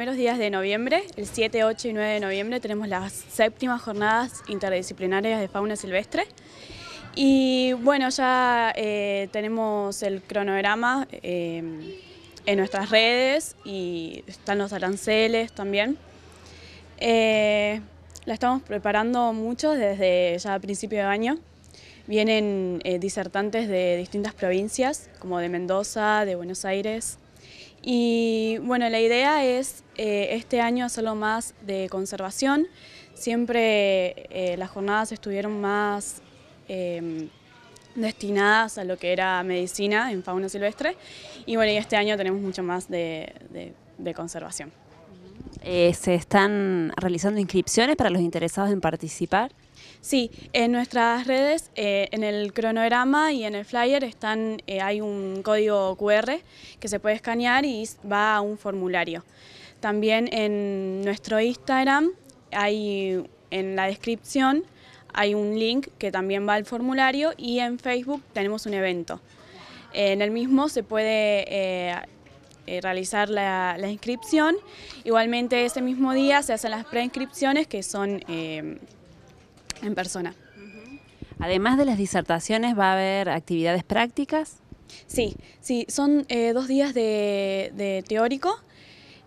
primeros días de noviembre, el 7, 8 y 9 de noviembre, tenemos las séptimas jornadas interdisciplinarias de fauna silvestre. Y bueno, ya eh, tenemos el cronograma eh, en nuestras redes y están los aranceles también. Eh, la estamos preparando mucho desde ya principio de año. Vienen disertantes de distintas provincias, como de Mendoza, de Buenos Aires, y bueno, la idea es eh, este año hacerlo más de conservación. Siempre eh, las jornadas estuvieron más em, destinadas a lo que era medicina en fauna silvestre. Y bueno, y este año tenemos mucho más de conservación. Eh, ¿Se están realizando inscripciones para los interesados en participar? Sí, en nuestras redes, eh, en el cronograma y en el flyer están, eh, hay un código QR que se puede escanear y va a un formulario. También en nuestro Instagram hay en la descripción hay un link que también va al formulario y en Facebook tenemos un evento. En el mismo se puede eh, realizar la, la, inscripción. Igualmente ese mismo día se hacen las preinscripciones que son en persona. Además de las disertaciones, ¿va a haber actividades prácticas? Sí, sí, son eh, dos días de, teórico,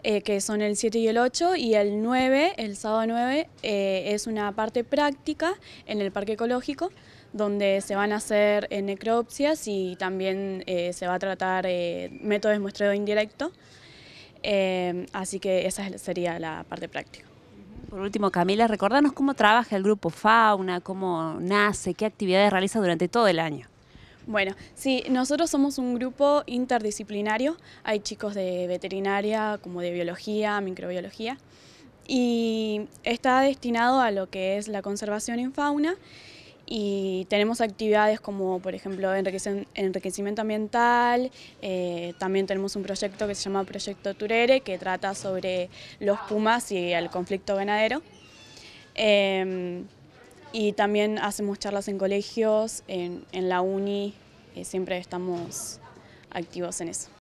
eh, que son el 7 y el 8, y el 9, el sábado 9, eh, es una parte práctica en el Parque Ecológico, donde se van a hacer necropsias y también se va a tratar métodos de muestreo indirecto, así que esa sería la parte práctica. Por último, Camila, recordanos cómo trabaja el grupo Fauna, cómo nace, qué actividades realiza durante todo el año. Bueno, sí, nosotros somos un grupo interdisciplinario, hay chicos de veterinaria, como de biología, microbiología, y está destinado a lo que es la conservación en fauna y tenemos actividades como por ejemplo enriquecimiento ambiental, eh, también tenemos un proyecto que se llama Proyecto Turere que trata sobre los pumas y el conflicto ganadero. Em, y también hacemos charlas en colegios, en, la uni, eh, siempre estamos activos en eso.